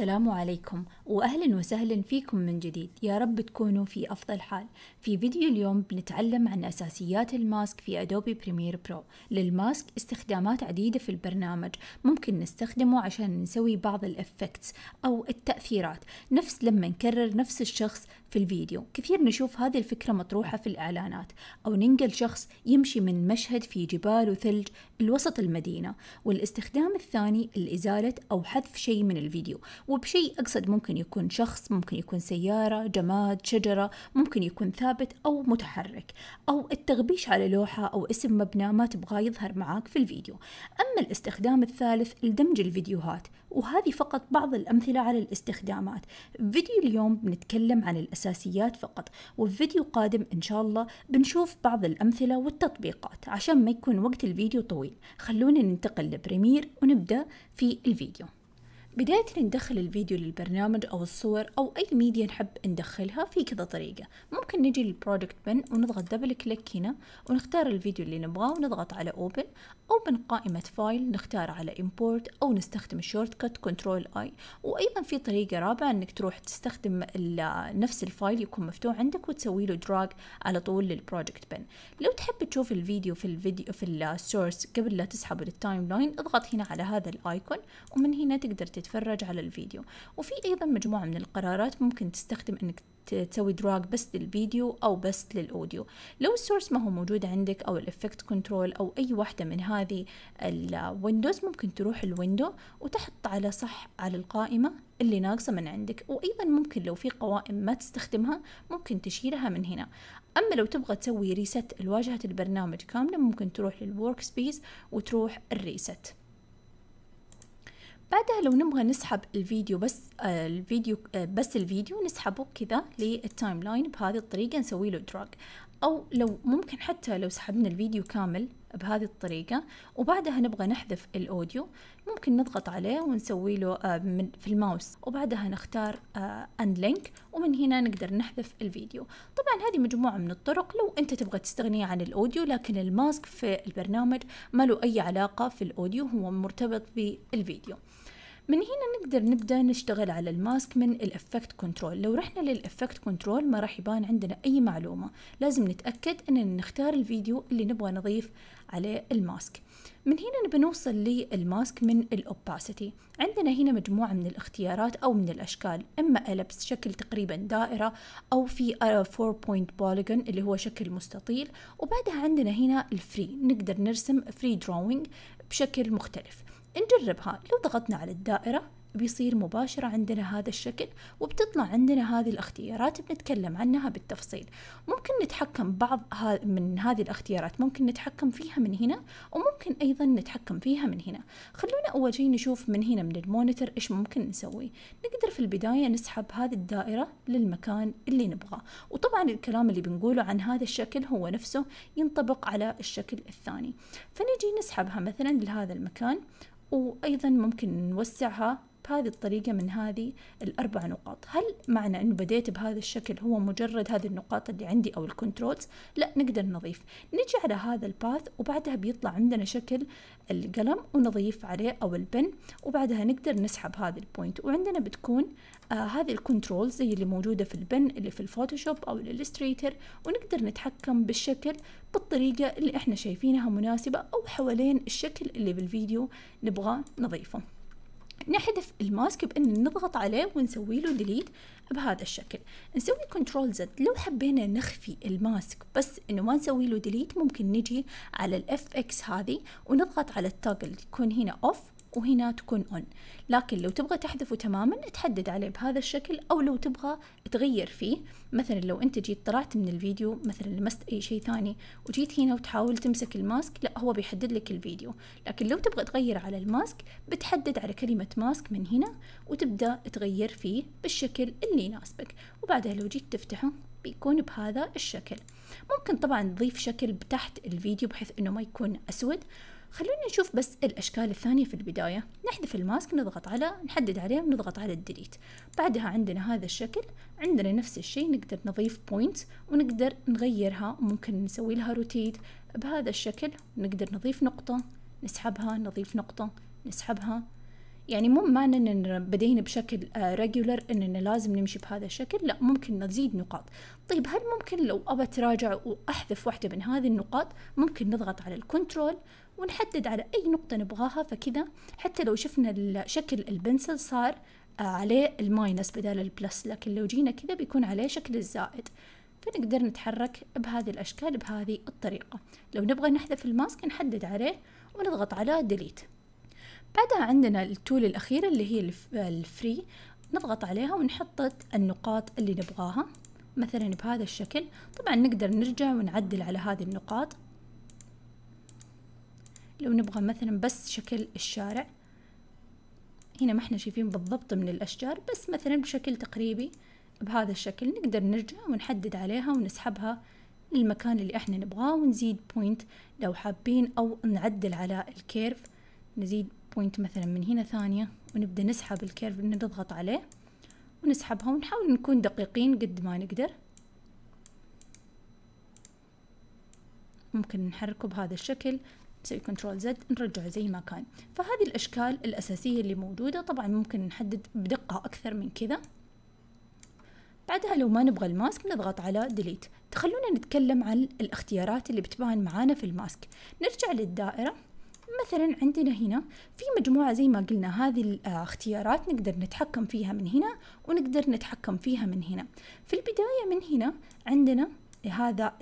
السلام عليكم وأهلا وسهلا فيكم من جديد يا رب تكونوا في أفضل حال في فيديو اليوم بنتعلم عن أساسيات الماسك في أدوبي بريمير برو للماسك استخدامات عديدة في البرنامج ممكن نستخدمه عشان نسوي بعض الإفكتس أو التأثيرات نفس لما نكرر نفس الشخص في الفيديو كثير نشوف هذه الفكرة مطروحة في الإعلانات أو ننقل شخص يمشي من مشهد في جبال وثلج لوسط المدينة والاستخدام الثاني لإزالة أو حذف شيء من الفيديو وبشيء أقصد ممكن يكون شخص ممكن يكون سيارة جماد شجرة ممكن يكون ثابت أو متحرك أو التغبيش على لوحة أو اسم مبنى ما تبغاه يظهر معاك في الفيديو أما الاستخدام الثالث لدمج الفيديوهات وهذه فقط بعض الأمثلة على الاستخدامات فيديو اليوم بنتكلم عن الأساسيات فقط وفيديو قادم إن شاء الله بنشوف بعض الأمثلة والتطبيقات عشان ما يكون وقت الفيديو طويل خلونا ننتقل لبريمير ونبدأ في الفيديو بداية ندخل الفيديو للبرنامج أو الصور أو أي ميديا نحب ندخلها في كذا طريقة ممكن نجي للبرودكت بن ونضغط دبل كليك هنا ونختار الفيديو اللي نبغاه ونضغط على أوبن أو من قائمة فايل نختار على إمبورت أو نستخدم الشورت كت كنترول أي وأيضا في طريقة رابعة أنك تروح تستخدم نفس الفايل يكون مفتوح عندك وتسوي له دراج على طول للبروجكت بن لو تحب تشوف الفيديو في الفيديو في السورس قبل لا تسحبه للتايم لاين اضغط هنا على هذا الآيكون ومن هنا تقدر تتفرج على الفيديو وفي أيضا مجموعة من القرارات ممكن تستخدم أنك تسوي دراج بس للفيديو أو بس للأوديو لو السورس ما هو موجود عندك أو الإفكت كنترول أو أي واحدة من هذه الويندوز ممكن تروح الويندو وتحط على صح على القائمة اللي ناقصة من عندك وأيضا ممكن لو في قوائم ما تستخدمها ممكن تشيلها من هنا أما لو تبغى تسوي ريست لواجهه البرنامج كاملة ممكن تروح للورك سبيس وتروح الريست بعدها لو نبغى نسحب الفيديو بس آه، الفيديو آه، بس الفيديو نسحبه كذا للتايم لاين بهذه الطريقة نسوي له دراج أو لو ممكن حتى لو سحبنا الفيديو كامل بهذه الطريقة وبعدها نبغى نحذف الأوديو ممكن نضغط عليه ونسوي له آه، من في الماوس وبعدها نختار أند لينك ومن هنا نقدر نحذف الفيديو طبعا هذه مجموعة من الطرق لو أنت تبغى تستغني عن الأوديو لكن الماسك في البرنامج ما له أي علاقة في الأوديو هو مرتبط بالفيديو من هنا نقدر نبدأ نشتغل على الماسك من الافكت كنترول لو رحنا للافكت كنترول ما راح يبان عندنا أي معلومة لازم نتأكد أننا نختار الفيديو اللي نبغى نضيف عليه الماسك من هنا نبي نوصل للماسك من الأوباسيتي عندنا هنا مجموعة من الاختيارات أو من الأشكال إما ألبس شكل تقريبا دائرة أو في 4 بوينت بوليجون اللي هو شكل مستطيل وبعدها عندنا هنا الفري نقدر نرسم فري دروينج بشكل مختلف نجربها لو ضغطنا على الدائرة بيصير مباشرة عندنا هذا الشكل وبتطلع عندنا هذه الاختيارات بنتكلم عنها بالتفصيل ممكن نتحكم بعض من هذه الاختيارات ممكن نتحكم فيها من هنا وممكن أيضا نتحكم فيها من هنا خلونا أول شيء نشوف من هنا من المونيتر إيش ممكن نسوي نقدر في البداية نسحب هذه الدائرة للمكان اللي نبغاه وطبعا الكلام اللي بنقوله عن هذا الشكل هو نفسه ينطبق على الشكل الثاني فنجي نسحبها مثلا لهذا المكان وأيضا ممكن نوسعها هذه الطريقة من هذه الأربع نقاط هل معنى أنه بديت بهذا الشكل هو مجرد هذه النقاط اللي عندي أو الكنترولز لا نقدر نضيف نجي على هذا الباث وبعدها بيطلع عندنا شكل القلم ونضيف عليه أو البن وبعدها نقدر نسحب هذه البوينت وعندنا بتكون آه هذه الكنترولز زي اللي موجودة في البن اللي في الفوتوشوب أو الإلستريتر ونقدر نتحكم بالشكل بالطريقة اللي احنا شايفينها مناسبة أو حوالين الشكل اللي بالفيديو نبغى نضيفه نحذف الماسك بأن نضغط عليه ونسوي له ديليت بهذا الشكل نسوي كنترول زد لو حبينا نخفي الماسك بس انه ما نسوي له ديليت ممكن نجي على الاف اكس هذه ونضغط على التوجل يكون هنا اوف وهنا تكون on لكن لو تبغى تحذفه تماما تحدد عليه بهذا الشكل أو لو تبغى تغير فيه مثلا لو أنت جيت طلعت من الفيديو مثلا لمست أي شيء ثاني وجيت هنا وتحاول تمسك الماسك لا هو بيحدد لك الفيديو لكن لو تبغى تغير على الماسك بتحدد على كلمة ماسك من هنا وتبدأ تغير فيه بالشكل اللي يناسبك وبعدها لو جيت تفتحه بيكون بهذا الشكل ممكن طبعا تضيف شكل تحت الفيديو بحيث انه ما يكون اسود خلونا نشوف بس الأشكال الثانية في البداية نحذف الماسك نضغط على نحدد عليه ونضغط على الديليت بعدها عندنا هذا الشكل عندنا نفس الشيء نقدر نضيف بوينت ونقدر نغيرها ممكن نسوي لها روتيت بهذا الشكل نقدر نضيف نقطة نسحبها نضيف نقطة نسحبها يعني مو معنى اننا بدينا بشكل ريجولر آه، اننا لازم نمشي بهذا الشكل لا ممكن نزيد نقاط طيب هل ممكن لو ابى اتراجع واحذف واحدة من هذه النقاط ممكن نضغط على الكنترول ونحدد على أي نقطة نبغاها فكذا حتى لو شفنا شكل البنسل صار آه، عليه الماينس بدل البلس لكن لو جينا كذا بيكون عليه شكل الزائد فنقدر نتحرك بهذه الأشكال بهذه الطريقة لو نبغى نحذف الماسك نحدد عليه ونضغط على ديليت بعدها عندنا التول الأخيرة اللي هي الفري نضغط عليها ونحط النقاط اللي نبغاها مثلا بهذا الشكل طبعا نقدر نرجع ونعدل على هذه النقاط لو نبغى مثلا بس شكل الشارع هنا ما احنا شايفين بالضبط من الأشجار بس مثلا بشكل تقريبي بهذا الشكل نقدر نرجع ونحدد عليها ونسحبها للمكان اللي احنا نبغاه ونزيد بوينت لو حابين أو نعدل على الكيرف نزيد بوينت مثلا من هنا ثانية ونبدأ نسحب الكيرف نضغط عليه ونسحبها ونحاول نكون دقيقين قد ما نقدر ممكن نحركه بهذا الشكل نسوي كنترول زد نرجعه زي ما كان فهذه الأشكال الأساسية اللي موجودة طبعا ممكن نحدد بدقة أكثر من كذا بعدها لو ما نبغى الماسك نضغط على ديليت تخلونا نتكلم عن الاختيارات اللي بتبان معانا في الماسك نرجع للدائرة مثلا عندنا هنا في مجموعة زي ما قلنا هذه الاختيارات آه، نقدر نتحكم فيها من هنا ونقدر نتحكم فيها من هنا في البداية من هنا عندنا هذا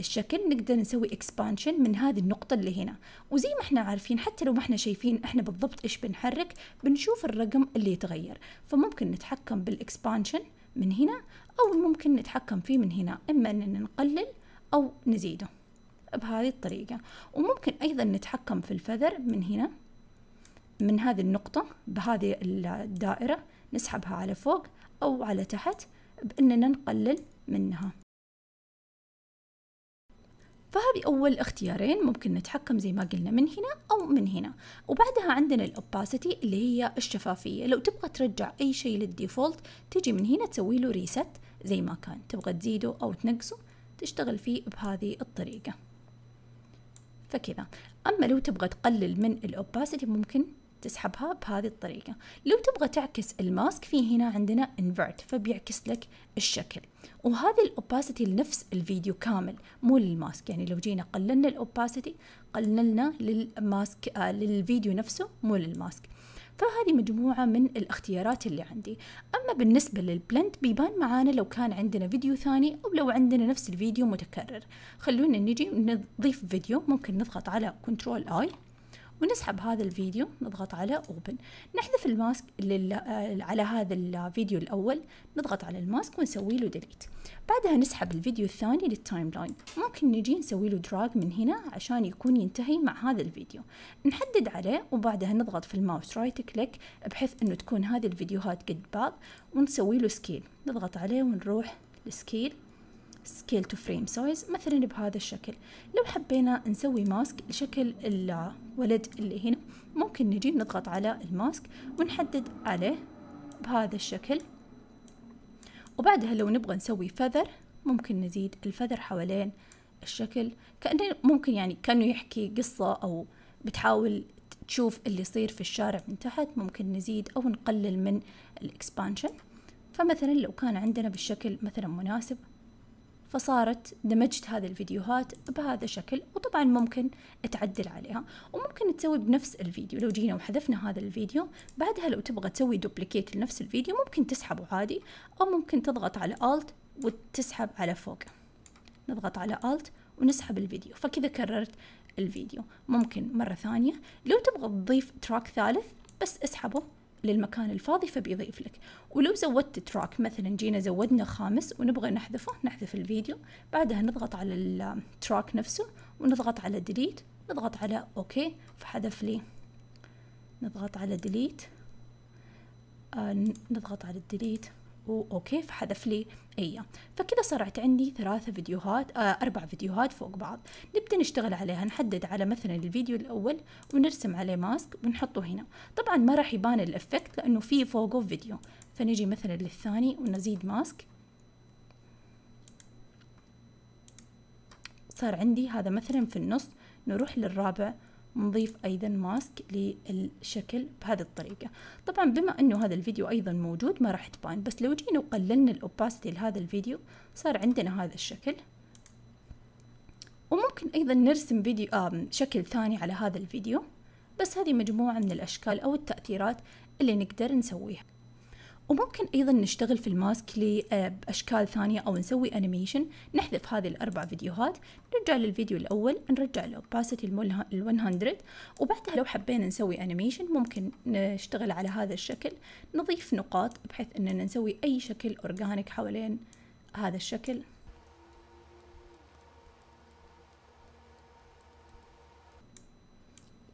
الشكل نقدر نسوي اكسبانشن من هذه النقطة اللي هنا وزي ما احنا عارفين حتى لو ما احنا شايفين احنا بالضبط ايش بنحرك بنشوف الرقم اللي يتغير فممكن نتحكم بالاكسبانشن من هنا او ممكن نتحكم فيه من هنا اما اننا نقلل او نزيده بهذه الطريقة وممكن ايضا نتحكم في الفذر من هنا من هذه النقطة بهذه الدائرة نسحبها على فوق او على تحت باننا نقلل منها فهذه أول اختيارين ممكن نتحكم زي ما قلنا من هنا أو من هنا وبعدها عندنا الأوباسيتي اللي هي الشفافية لو تبغى ترجع أي شيء للديفولت تجي من هنا تسوي له ريست زي ما كان تبغى تزيده أو تنقصه تشتغل فيه بهذه الطريقة فكذا أما لو تبغى تقلل من الأوباسيتي ممكن تسحبها بهذه الطريقة لو تبغى تعكس الماسك في هنا عندنا invert فبيعكس لك الشكل وهذه الاوباسيتي لنفس الفيديو كامل مو للماسك يعني لو جينا قللنا الاوباسيتي قللنا للماسك آه للفيديو نفسه مو للماسك فهذه مجموعة من الاختيارات اللي عندي أما بالنسبة للبلند بيبان معانا لو كان عندنا فيديو ثاني أو لو عندنا نفس الفيديو متكرر خلونا نجي نضيف فيديو ممكن نضغط على كنترول آي ونسحب هذا الفيديو نضغط على اوبن نحذف الماسك آه، على هذا الفيديو الاول نضغط على الماسك ونسوي له ديليت بعدها نسحب الفيديو الثاني للتايم لاين ممكن نجي نسوي له دراج من هنا عشان يكون ينتهي مع هذا الفيديو نحدد عليه وبعدها نضغط في الماوس رايت كليك بحيث انه تكون هذه الفيديوهات قد بعض ونسوي له سكيل نضغط عليه ونروح لسكيل سكيل تو فريم سايز مثلا بهذا الشكل لو حبينا نسوي ماسك لشكل الولد اللي هنا ممكن نجي نضغط على الماسك ونحدد عليه بهذا الشكل وبعدها لو نبغى نسوي فذر ممكن نزيد الفذر حوالين الشكل كأنه ممكن يعني كأنه يحكي قصة أو بتحاول تشوف اللي يصير في الشارع من تحت ممكن نزيد أو نقلل من الإكسبانشن فمثلا لو كان عندنا بالشكل مثلا مناسب فصارت دمجت هذه الفيديوهات بهذا الشكل وطبعا ممكن تعدل عليها وممكن تسوي بنفس الفيديو لو جينا وحذفنا هذا الفيديو بعدها لو تبغى تسوي دوبليكيت لنفس الفيديو ممكن تسحبه عادي أو ممكن تضغط على Alt وتسحب على فوق نضغط على Alt ونسحب الفيديو فكذا كررت الفيديو ممكن مرة ثانية لو تبغى تضيف تراك ثالث بس اسحبه للمكان الفاضي فبيضيف لك ولو زودت تراك مثلا جينا زودنا خامس ونبغى نحذفه نحذف الفيديو بعدها نضغط على التراك نفسه ونضغط على ديليت نضغط على اوكي فحذف لي نضغط على ديليت آه نضغط على الديليت وكيف حذف لي اياه فكذا صارت عندي ثلاثة فيديوهات آه أربع فيديوهات فوق بعض نبدأ نشتغل عليها نحدد على مثلا الفيديو الأول ونرسم عليه ماسك ونحطه هنا طبعا ما راح يبان الإفكت لأنه في فوقه فيديو فنجي مثلا للثاني ونزيد ماسك صار عندي هذا مثلا في النص نروح للرابع نضيف ايضا ماسك للشكل بهذه الطريقه طبعا بما انه هذا الفيديو ايضا موجود ما راح تبان بس لو جينا وقللنا الاوباسيتي لهذا الفيديو صار عندنا هذا الشكل وممكن ايضا نرسم فيديو آه شكل ثاني على هذا الفيديو بس هذه مجموعه من الاشكال او التاثيرات اللي نقدر نسويها وممكن أيضا نشتغل في الماسك بأشكال ثانية أو نسوي أنيميشن نحذف هذه الأربع فيديوهات نرجع للفيديو الأول نرجع الأوباسيتي ال 100 وبعدها لو حبينا نسوي أنيميشن ممكن نشتغل على هذا الشكل نضيف نقاط بحيث أننا نسوي أي شكل أورجانيك حوالين هذا الشكل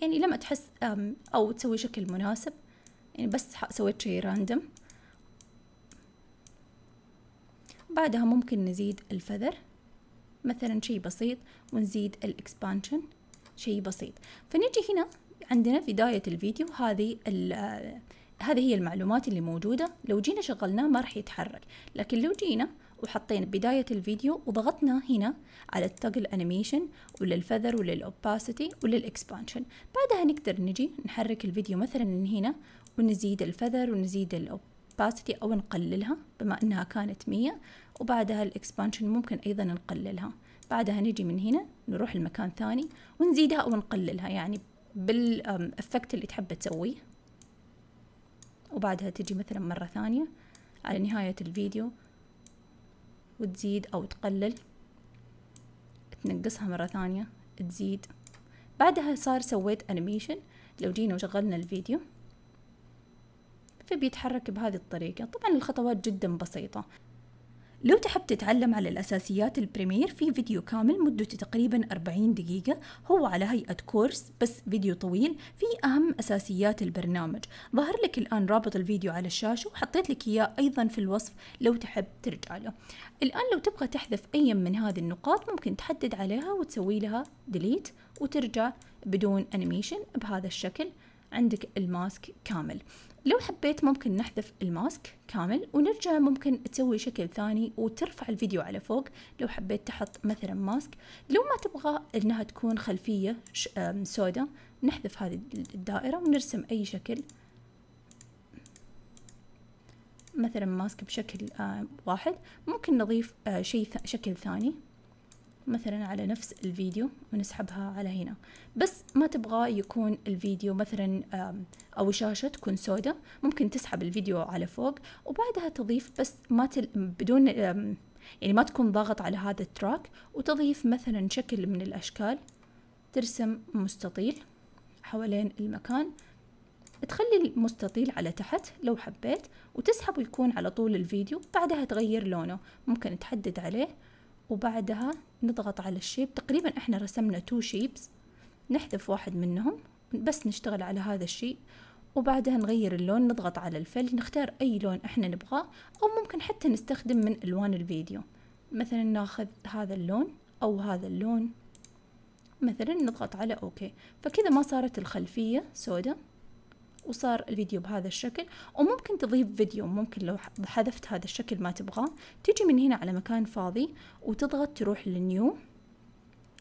يعني لما تحس أو تسوي شكل مناسب يعني بس سويت شيء راندم بعدها ممكن نزيد الفذر مثلا شيء بسيط ونزيد الاكسبانشن شيء بسيط فنجي هنا عندنا في بداية الفيديو هذه هذه هي المعلومات اللي موجودة لو جينا شغلناه ما راح يتحرك لكن لو جينا وحطينا بداية الفيديو وضغطنا هنا على التوجل انيميشن وللفذر وللأوباسيتي وللإكسبانشن بعدها نقدر نجي نحرك الفيديو مثلا من هنا ونزيد الفذر ونزيد الأوباسيتي أو نقللها بما أنها كانت 100 وبعدها الاكسبانشن ممكن ايضا نقللها بعدها نجي من هنا نروح لمكان ثاني ونزيدها او نقللها يعني بالافكت اللي تحب تسويه وبعدها تجي مثلا مرة ثانية على نهاية الفيديو وتزيد او تقلل تنقصها مرة ثانية تزيد بعدها صار سويت انيميشن لو جينا وشغلنا الفيديو فبيتحرك بهذه الطريقة طبعا الخطوات جدا بسيطة لو تحب تتعلم على الأساسيات البريمير في فيديو كامل مدته تقريبا 40 دقيقة هو على هيئة كورس بس فيديو طويل في أهم أساسيات البرنامج ظهر لك الآن رابط الفيديو على الشاشة وحطيت لك إياه أيضا في الوصف لو تحب ترجع له الآن لو تبغى تحذف أي من هذه النقاط ممكن تحدد عليها وتسوي لها ديليت وترجع بدون أنيميشن بهذا الشكل عندك الماسك كامل لو حبيت ممكن نحذف الماسك كامل ونرجع ممكن تسوي شكل ثاني وترفع الفيديو على فوق لو حبيت تحط مثلا ماسك لو ما تبغى انها تكون خلفية سوداء نحذف هذه الدائرة ونرسم اي شكل مثلا ماسك بشكل واحد ممكن نضيف آه، شيء شكل ثاني مثلا على نفس الفيديو ونسحبها على هنا بس ما تبغى يكون الفيديو مثلا أو شاشة تكون سوداء ممكن تسحب الفيديو على فوق وبعدها تضيف بس ما تل... بدون يعني ما تكون ضاغط على هذا التراك وتضيف مثلا شكل من الأشكال ترسم مستطيل حوالين المكان تخلي المستطيل على تحت لو حبيت وتسحبه يكون على طول الفيديو بعدها تغير لونه ممكن تحدد عليه وبعدها نضغط على الشيب تقريبا احنا رسمنا تو شيبس نحذف واحد منهم بس نشتغل على هذا الشيء وبعدها نغير اللون نضغط على الفل نختار أي لون إحنا نبغاه أو ممكن حتى نستخدم من ألوان الفيديو مثلا ناخذ هذا اللون أو هذا اللون مثلا نضغط على أوكي فكذا ما صارت الخلفية سوداء وصار الفيديو بهذا الشكل وممكن تضيف فيديو ممكن لو حذفت هذا الشكل ما تبغاه تيجي من هنا على مكان فاضي وتضغط تروح للنيو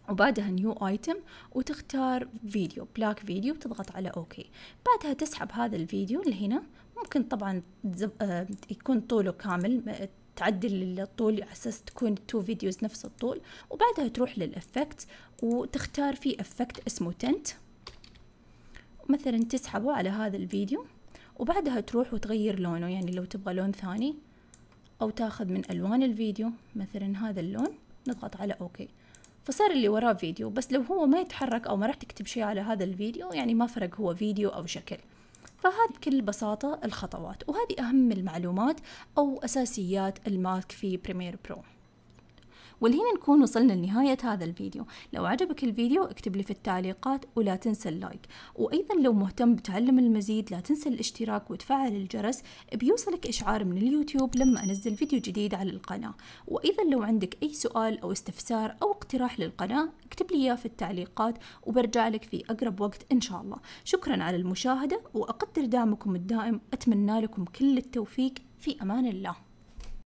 وبعدها نيو ايتم وتختار فيديو بلاك فيديو وتضغط على اوكي بعدها تسحب هذا الفيديو لهنا ممكن طبعا آه، يكون طوله كامل تعدل الطول على اساس تكون تو فيديوز نفس الطول وبعدها تروح للافكت وتختار في افكت اسمه تنت مثلا تسحبه على هذا الفيديو وبعدها تروح وتغير لونه يعني لو تبغى لون ثاني أو تاخذ من ألوان الفيديو مثلا هذا اللون نضغط على أوكي فصار اللي وراه فيديو بس لو هو ما يتحرك أو ما راح تكتب شيء على هذا الفيديو يعني ما فرق هو فيديو أو شكل فهذا بكل بساطة الخطوات وهذه أهم المعلومات أو أساسيات الماك في بريمير برو والهنا نكون وصلنا لنهاية هذا الفيديو لو عجبك الفيديو اكتب لي في التعليقات ولا تنسى اللايك وأيضا لو مهتم بتعلم المزيد لا تنسى الاشتراك وتفعل الجرس بيوصلك إشعار من اليوتيوب لما أنزل فيديو جديد على القناة وأيضا لو عندك أي سؤال أو استفسار أو اقتراح للقناة اكتب لي إياه في التعليقات وبرجع لك في أقرب وقت إن شاء الله شكرا على المشاهدة وأقدر دعمكم الدائم أتمنى لكم كل التوفيق في أمان الله